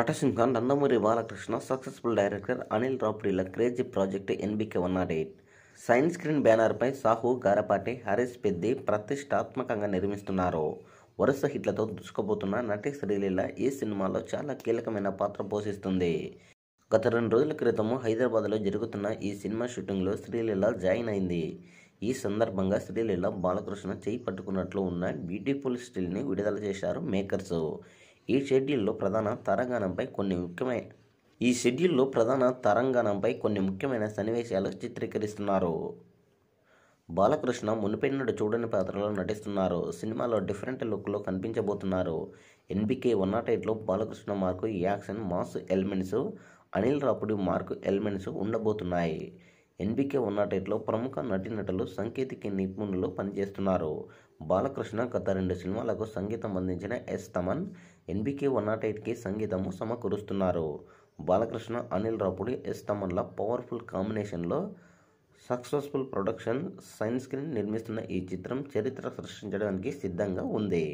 నటసింహన్ Nandamuri Balakrishna successful director Anil రాపుడిల crazy project NBK one not eight Shine Screen బ్యానర్పై సాహు గారపాటి హరీష్ పెద్ది ప్రతిష్టాత్మకంగా నిర్మిస్తున్నారు వరుస హిట్లతో దూసుకుపోతున్న నటి శ్రీలీల ఈ సినిమాలో చాలా కీలకమైన పాత్ర పోషిస్తుంది గత రెండు రోజుల క్రితము హైదరాబాద్లో జరుగుతున్న ఈ సినిమా షూటింగ్లో శ్రీలీల జాయిన్ అయింది ఈ సందర్భంగా శ్రీలీల బాలకృష్ణ చేయి పట్టుకున్నట్లు ఉన్న బ్యూటిఫుల్ స్టిల్ని విడుదల చేశారు మేకర్స్ ఈ షెడ్యూల్లో ప్రధాన తరంగాణంపై కొన్ని ముఖ్యమైన ఈ షెడ్యూల్లో ప్రధాన తరంగాణంపై కొన్ని ముఖ్యమైన సన్నివేశాలు చిత్రీకరిస్తున్నారు బాలకృష్ణ మునిపెన్నడు చూడని పాత్రలో నటిస్తున్నారు సినిమాలో డిఫరెంట్ లుక్లో కనిపించబోతున్నారు ఎన్బికే వన్ నాట్ ఎయిట్లో Balakrishna mark action mass elements Anil Ravipudi mark elements ఉండబోతున్నాయి ఎన్బికే ఎయిట్లో ప్రముఖ నటీనటులు సాంకేతిక నిపుణులు పనిచేస్తున్నారు బాలకృష్ణ గత రెండు సినిమాలకు సంగీతం అందించిన S Thaman NBK one not ఎయిట్కి సంగీతము సమకూరుస్తున్నారు బాలకృష్ణ అనిల్ రాపుడి ఎస్ తమన్ల పవర్ఫుల్ కాంబినేషన్లో సక్సెస్ఫుల్ ప్రొడక్షన్ సైన్స్ స్క్రీన్ నిర్మిస్తున్న ఈ చిత్రం చరిత్ర సృష్టించడానికి సిద్ధంగా ఉంది